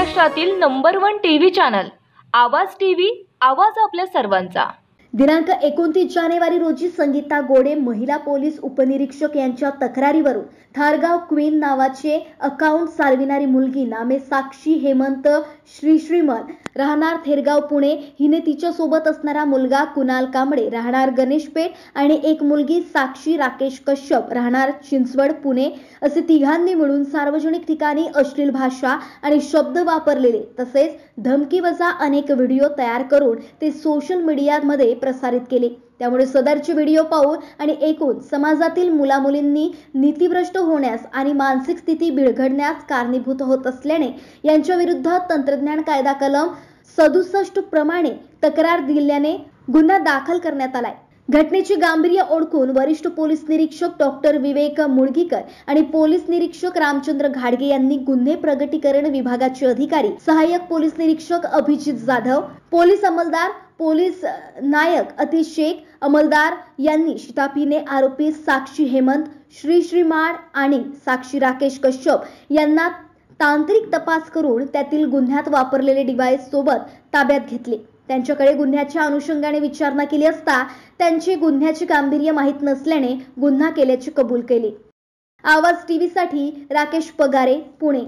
महाराष्ट्रातील number one TV channel Awaaz TV Awaaz आपल्या सर्वांचा दिनांक एकोणतीस जानेवारी रोजी संगीता गोडे महिला पोलीस उपनिरीक्षक यांच्या तक्रारीवरून थारगाव क्वीन नावाचे अकाउंट चालविणारी मुलगी नामे साक्षी हेमंत श्री श्रीमल राहणार थेरगाव पुणे हिने तिच्यासोबत असणारा मुलगा कुणाल कांबळे राहणार गणेशपेठ आणि एक मुलगी साक्षी राकेश कश्यप राहणार चिंचवड पुणे असे तिघांनी मिळून सार्वजनिक ठिकाणी अश्लील भाषा आणि शब्द वापरलेले तसेच धमकीवजा अनेक व्हिडिओ तयार करून ते सोशल मीडियामध्ये प्रसारित केले त्यामुळे सदरचे व्हिडिओ पाहून आणि एकूण समाजातील मुलामुलींनी नीतीभ्रष्ट होण्यास आणि मानसिक स्थिती बिळघडण्यास कारणीभूत होत असल्याने विरुद्ध तंत्रज्ञान कायदा कलम सदुसष्ट प्रमाणे तक्रार दिल्याने गुन्हा दाखल करण्यात आलाय घटनेची गांभीर्य ओळखून वरिष्ठ पोलीस निरीक्षक डॉक्टर विवेक मुळगीकर आणि पोलीस निरीक्षक रामचंद्र घाडगे यांनी गुन्हे प्रगटीकरण विभागाचे अधिकारी सहाय्यक पोलीस निरीक्षक अभिजित जाधव पोलीस अंमलदार पोलीस नायक अतिश शेख अमलदार यांनी शिताफीने आरोपी साक्षी हेमंत श्री श्रीमाड आणि साक्षी राकेश कश्यप यांना तांत्रिक तपास करून त्यातील गुन्ह्यात वापरलेले डिव्हाइस सोबत ताब्यात घेतले त्यांच्याकडे गुन्ह्याच्या अनुषंगाने विचारणा केली असता त्यांची गुन्ह्याची गांभीर्य माहीत नसल्याने गुन्हा केल्याची कबूल केली आवाज टीव्हीसाठी राकेश पगारे पुणे